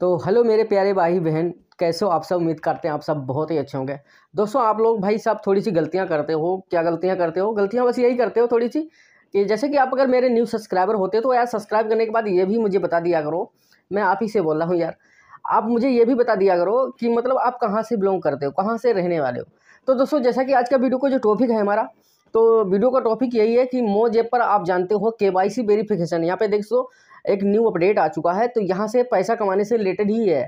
तो हेलो मेरे प्यारे भाई बहन कैसे हो आप सब उम्मीद करते हैं आप सब बहुत ही अच्छे होंगे दोस्तों आप लोग भाई साहब थोड़ी सी गलतियां करते हो क्या गलतियां करते हो गलतियां बस यही करते हो थोड़ी सी कि जैसे कि आप अगर मेरे न्यू सब्सक्राइबर होते तो यार सब्सक्राइब करने के बाद ये भी मुझे बता दिया करो मैं आप ही से बोल रहा हूँ यार आप मुझे ये भी बता दिया करो कि मतलब आप कहाँ से बिलोंग करते हो कहाँ से रहने वाले हो तो दोस्तों जैसा कि आज का वीडियो का जो टॉपिक है हमारा तो वीडियो का टॉपिक यही है कि मोज ऐप पर आप जानते हो के वाई सी वेरीफिकेशन यहाँ पे देख सो एक न्यू अपडेट आ चुका है तो यहाँ से पैसा कमाने से रिलेटेड ही है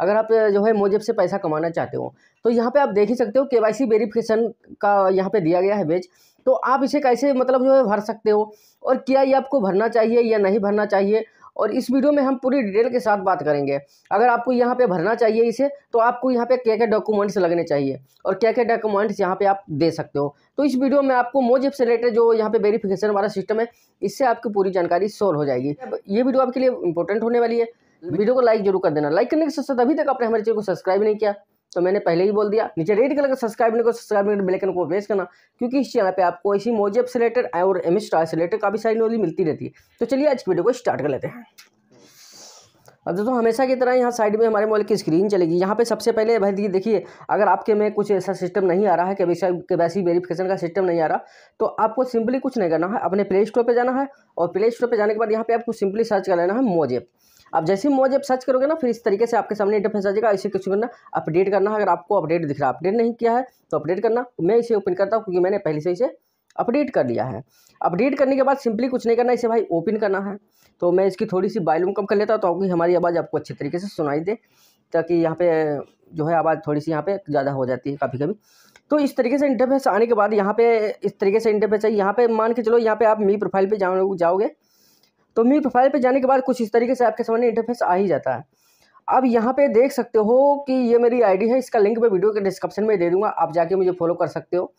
अगर आप जो है मोजेब से पैसा कमाना चाहते हो तो यहाँ पे आप देख ही सकते हो के वेरिफिकेशन का यहाँ पे दिया गया है बेच तो आप इसे कैसे मतलब जो है भर सकते हो और क्या ये आपको भरना चाहिए या नहीं भरना चाहिए और इस वीडियो में हम पूरी डिटेल के साथ बात करेंगे अगर आपको यहाँ पे भरना चाहिए इसे तो आपको यहाँ पे क्या क्या डॉक्यूमेंट्स लगने चाहिए और क्या क्या डॉक्यूमेंट्स यहाँ पे आप दे सकते हो तो इस वीडियो में आपको मोजिप से रिलेटेड जो यहाँ पे वेरिफिकेशन वाला सिस्टम है इससे आपकी पूरी जानकारी सोल्व हो जाएगी ये वीडियो आपके लिए इंपॉर्टेंट होने वाली है वीडियो को लाइक जरूर कर देना लाइक करने के साथ साथ अभी तक आपने हमारे चैनल को सब्सक्राइब नहीं किया तो मैंने पहले ही बोल दिया नीचे रेड कलर का सब्सक्राइब नहीं को सब्सक्राइब नहीं ब्लैक को प्रेस करना क्योंकि इस चैनल पे आपको ऐसी मोजेब से रिलेटेड और एम स्टार से रिलेटेड काफ़ी सारी नॉलेज मिलती रहती है तो चलिए आज की वीडियो को स्टार्ट कर लेते हैं अब दोस्तों हमेशा की तरह यहाँ साइड में हमारे मोबाइल की स्क्रीन चलेगी यहाँ पे सबसे पहले भाई देखिए अगर आपके में कुछ ऐसा सिस्टम नहीं आ रहा है के वैसी वेरिफिकेशन का सिस्टम नहीं आ रहा तो आपको सिंपली कुछ नहीं करना है अपने प्ले स्टोर पर जाना है और प्ले स्टोर पर जाने के बाद यहाँ पे आपको सिंपली सर्च कर लेना है मोजेप आप जैसे ही मोज ऐप सर्च करोगे ना फिर इस तरीके से आपके सामने इंटरफेस आ जाएगा इसे कुछ करना अपडेट करना अगर आपको अपडेट दिख रहा है अपडेट नहीं किया है तो अपडेट करना मैं इसे ओपन करता हूँ क्योंकि मैंने पहले से इसे अपडेट कर लिया है अपडेट करने के बाद सिंपली कुछ नहीं करना इसे भाई ओपन करना है तो मैं इसकी थोड़ी सी वॉल्यूम कम कर लेता हूँ ताकि हमारी आवाज़ आपको अच्छे तरीके से सुनाई दे ताकि यहाँ पे जो है आवाज़ थोड़ी सी यहाँ पे ज़्यादा हो जाती है काफ़ी कभी तो इस तरीके से इंटरफेस आने के बाद यहाँ पे इस तरीके से इंटरफेस आई यहाँ पे मान के चलो यहाँ पे आप मी प्रोफाइल पे जाओ जाओगे तो मी प्रोफाइल पे जाने के बाद कुछ इस तरीके से आपके सामने इंटरफेस आ ही जाता है अब यहाँ पे देख सकते हो कि ये मेरी आईडी है इसका लिंक मैं वीडियो के डिस्क्रिप्शन में दे दूंगा आप जाके मुझे फॉलो कर सकते हो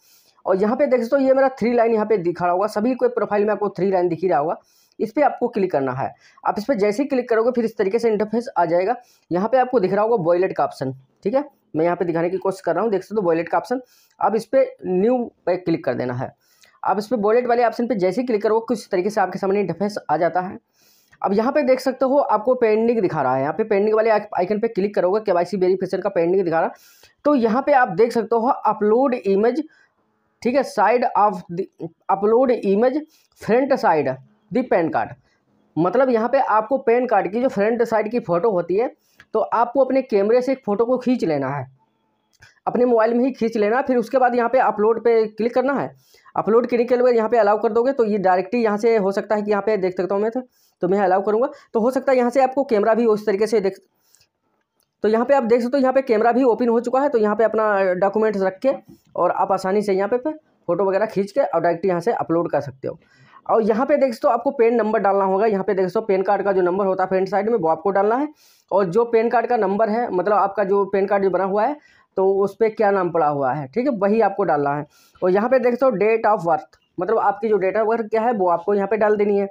और यहाँ पे देख सकते हो ये मेरा थ्री लाइन यहाँ पे दिखा रहा होगा सभी कोई प्रोफाइल में आपको थ्री लाइन दिख ही रहा होगा इस पर आपको क्लिक करना है आप इस पर जैसे ही क्लिक करोगे फिर इस तरीके से इंटरफेस आ जाएगा यहाँ पर आपको दिख रहा होगा बॉयलेट का ऑप्शन ठीक है मैं यहाँ पे दिखाने की कोशिश कर रहा हूँ देख सकते हो बॉयलेट का ऑप्शन अब इस पर न्यू पे क्लिक कर देना है अब इस पर बॉलेट वाले ऑप्शन पर जैसे क्लिक करो कुछ तरीके से आपके सामने इंटरफेस आ जाता है अब यहाँ पे देख सकते हो आपको पेंडिंग दिखा रहा है यहाँ पे पेंडिंग वाले आइकन पे क्लिक करोगे के वाई सी वेरीफिकेशन का पेंडिंग दिखा रहा है तो यहाँ पे आप देख सकते हो अपलोड इमेज ठीक है side of the upload image front side the PAN card मतलब यहाँ पे आपको पैन कार्ड की जो फ्रंट साइड की फ़ोटो होती है तो आपको अपने कैमरे से एक फ़ोटो को खींच लेना है अपने मोबाइल में ही खींच लेना फिर उसके बाद यहाँ पे अपलोड पे क्लिक करना है अपलोड करने के लिए यहाँ पे अलाउ कर दोगे तो ये डायरेक्टली यहाँ से हो सकता है कि यहाँ पे देख सकता हूँ मैं तो, तो मैं अलाउ करूँगा तो हो सकता है यहाँ से आपको कैमरा भी उस तरीके से देख तो यहाँ पे आप देख सकते हो यहाँ पे कैमरा भी ओपन हो चुका है तो यहाँ पे अपना डॉक्यूमेंट्स रख के और आप आसानी से यहाँ पे, पे फोटो वगैरह खींच के और डायरेक्ट यहाँ से अपलोड कर सकते हो और यहाँ पे देख सो आपको पेन नंबर डालना होगा यहाँ पे देख सो पेन कार्ड का जो नंबर होता है फ्रंट साइड में वो आपको डालना है और जो पेन कार्ड का नंबर है मतलब आपका जो पेन कार्ड जो बना हुआ है तो उस पर क्या नाम पड़ा हुआ है ठीक है वही आपको डालना है और यहाँ पे देख सो डेट ऑफ बर्थ मतलब आपकी जो डेट ऑफ बर्थ क्या है वो आपको यहाँ पे डाल देनी है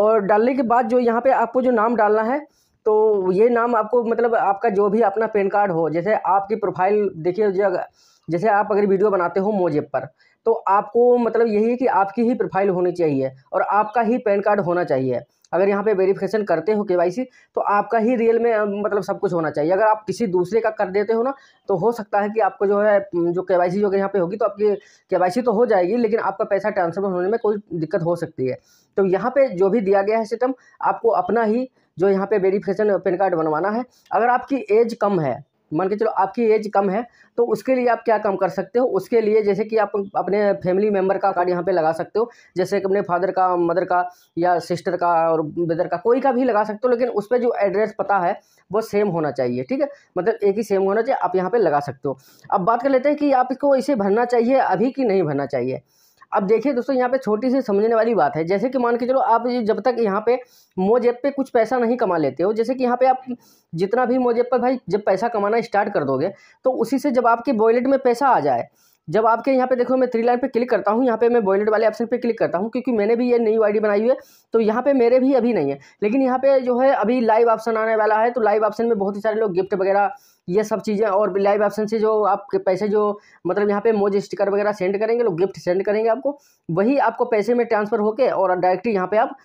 और डालने के बाद जो यहाँ पे आपको जो नाम डालना है तो ये नाम आपको मतलब आपका जो भी अपना पेन कार्ड हो जैसे आपकी प्रोफाइल देखिए जैसे आप अगर वीडियो बनाते हो मोजेब पर तो आपको मतलब यही है कि आपकी ही प्रोफाइल होनी चाहिए और आपका ही पैन कार्ड होना चाहिए अगर यहाँ पे वेरिफिकेशन करते हो के तो आपका ही रियल में मतलब सब कुछ होना चाहिए अगर आप किसी दूसरे का कर देते हो ना तो हो सकता है कि आपको जो है जो के वाई सी जो यहाँ पे होगी तो आपकी के तो हो जाएगी लेकिन आपका पैसा ट्रांसफर होने में कोई दिक्कत हो सकती है तो यहाँ पे जो भी दिया गया है सिस्टम आपको अपना ही जो यहाँ पे वेरिफिकेशन पेन कार्ड बनवाना है अगर आपकी एज कम है मान के चलो आपकी एज कम है तो उसके लिए आप क्या काम कर सकते हो उसके लिए जैसे कि आप अपने फैमिली मेम्बर का कार्ड यहाँ पे लगा सकते हो जैसे कि अपने फादर का मदर का या सिस्टर का और ब्रदर का कोई का भी लगा सकते हो लेकिन उस पर जो एड्रेस पता है वो सेम होना चाहिए ठीक है मतलब एक ही सेम होना चाहिए आप यहाँ पर लगा सकते हो अब बात कर लेते हैं कि आप इसको इसे भरना चाहिए अभी कि नहीं भरना चाहिए अब देखिए दोस्तों यहाँ पे छोटी सी समझने वाली बात है जैसे कि मान के चलो आप जब तक यहाँ पे मोजेप पे कुछ पैसा नहीं कमा लेते हो जैसे कि यहाँ पे आप जितना भी मोजेप पर भाई जब पैसा कमाना स्टार्ट कर दोगे तो उसी से जब आपके वॉलेट में पैसा आ जाए जब आपके यहाँ पे देखो मैं थ्री लाइन पे क्लिक करता हूँ यहाँ पे मैं बॉयलेट वाले ऑप्शन पे क्लिक करता हूँ क्योंकि मैंने भी ये नई आईडी बनाई हुई है तो यहाँ पे मेरे भी अभी नहीं है लेकिन यहाँ पे जो है अभी लाइव ऑप्शन आने वाला है तो लाइव ऑप्शन में बहुत ही सारे लोग गिफ्ट वगैरह ये सब चीज़ें और लाइव ऑप्शन से जो आपके पैसे जो मतलब यहाँ पे मोज स्टिकर वगैरह सेंड करेंगे लोग गिफ्ट सेंड करेंगे आपको वही आपको पैसे में ट्रांसफ़र होकर और डायरेक्टली यहाँ पे आप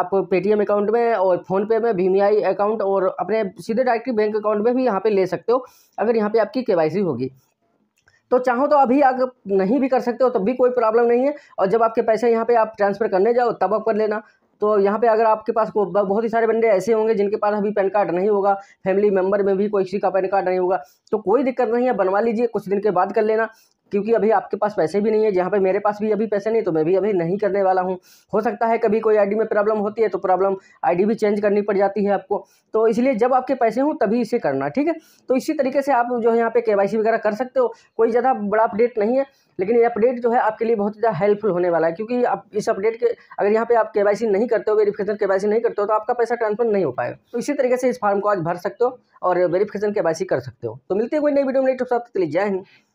आप पेटीएम अकाउंट में और फ़ोनपे में भीम आई अकाउंट और अपने सीधे डायरेक्टली बैंक अकाउंट में भी यहाँ पे ले सकते हो अगर यहाँ पे आपकी केवाईसी होगी तो चाहो तो अभी अगर नहीं भी कर सकते हो तब तो भी कोई प्रॉब्लम नहीं है और जब आपके पैसे यहाँ पे आप ट्रांसफ़र करने जाओ तब आप कर लेना तो यहाँ पे अगर आपके पास बहुत ही सारे बंदे ऐसे होंगे जिनके पास अभी पैन कार्ड नहीं होगा फैमिली मेम्बर में भी कोई किसी का पैन कार्ड नहीं होगा तो कोई दिक्कत नहीं है बनवा लीजिए कुछ दिन के बाद कर लेना क्योंकि अभी आपके पास पैसे भी नहीं है जहाँ पे मेरे पास भी अभी पैसे नहीं तो मैं भी अभी नहीं करने वाला हूँ हो सकता है कभी कोई आईडी में प्रॉब्लम होती है तो प्रॉब्लम आईडी भी चेंज करनी पड़ जाती है आपको तो इसलिए जब आपके पैसे हों तभी इसे करना ठीक है तो इसी तरीके से आप जो है यहाँ पे के वगैरह कर सकते हो कोई ज़्यादा बड़ा अपडेट नहीं है लेकिन ये अपडेट जो है आपके लिए बहुत ज़्यादा हेल्पफुल होने वाला है क्योंकि आप इस अपडेट के अगर यहाँ पे आप के नहीं करते हो वेरीफिकेशन के नहीं करते हो तो आपका पैसा ट्रांसफर नहीं हो पाएगा तो इसी तरीके से इस फॉर्म को आज भर सकते हो और वेरिफिकेशन के कर सकते हो तो मिलते हैं कोई नई वीडियो में नहीं तो साथ लिए जय हिंद